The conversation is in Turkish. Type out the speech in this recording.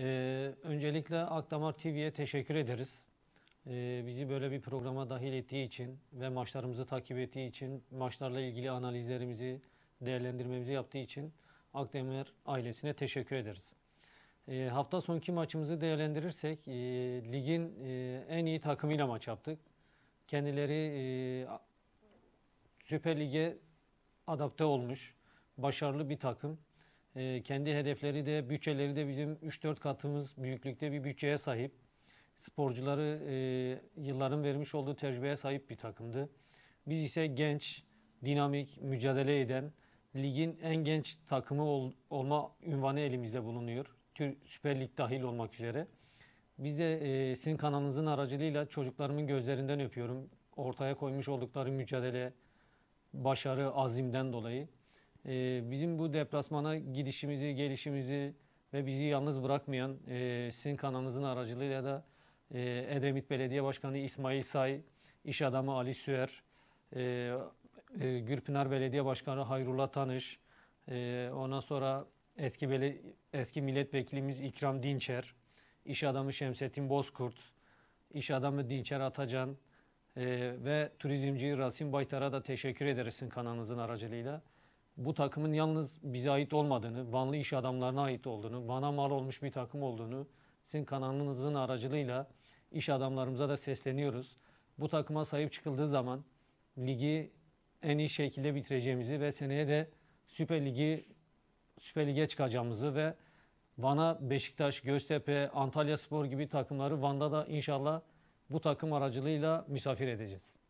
Ee, öncelikle Akdamar TV'ye teşekkür ederiz. Ee, bizi böyle bir programa dahil ettiği için ve maçlarımızı takip ettiği için, maçlarla ilgili analizlerimizi, değerlendirmemizi yaptığı için Akdemir ailesine teşekkür ederiz. Ee, hafta sonki maçımızı değerlendirirsek, e, ligin e, en iyi takımıyla maç yaptık. Kendileri e, Süper Lig'e adapte olmuş, başarılı bir takım e, kendi hedefleri de bütçeleri de bizim 3-4 katımız büyüklükte bir bütçeye sahip. Sporcuları e, yılların vermiş olduğu tecrübeye sahip bir takımdı. Biz ise genç, dinamik, mücadele eden, ligin en genç takımı ol, olma ünvanı elimizde bulunuyor. Tür, Süper Lig dahil olmak üzere. Biz de e, sizin kanalınızın aracılığıyla çocuklarımın gözlerinden öpüyorum. Ortaya koymuş oldukları mücadele, başarı, azimden dolayı e, bizim bu deplasmana gidişimizi, gelişimizi ve bizi yalnız bırakmayan e, sizin kanalınızın aracılığıyla da e, Edremit Belediye Başkanı İsmail Say, iş adamı Ali Süer, e, e, Gürpınar Belediye Başkanı Hayrullah Tanış, e, ondan sonra eski bele, eski milletvekilimiz İkram Dinçer, iş adamı Şemsettin Bozkurt, iş adamı Dinçer Atacan e, ve turizmci Rasim Baytar'a da teşekkür ederiz kanalınızın aracılığıyla bu takımın yalnız bize ait olmadığını, Vanlı iş adamlarına ait olduğunu, Van'a mal olmuş bir takım olduğunu sizin kanalınızın aracılığıyla iş adamlarımıza da sesleniyoruz. Bu takıma sahip çıkıldığı zaman ligi en iyi şekilde bitireceğimizi ve seneye de Süper Ligi Süper Lig'e çıkacağımızı ve Van'a Beşiktaş, Göztepe, Antalya Spor gibi takımları Van'da da inşallah bu takım aracılığıyla misafir edeceğiz.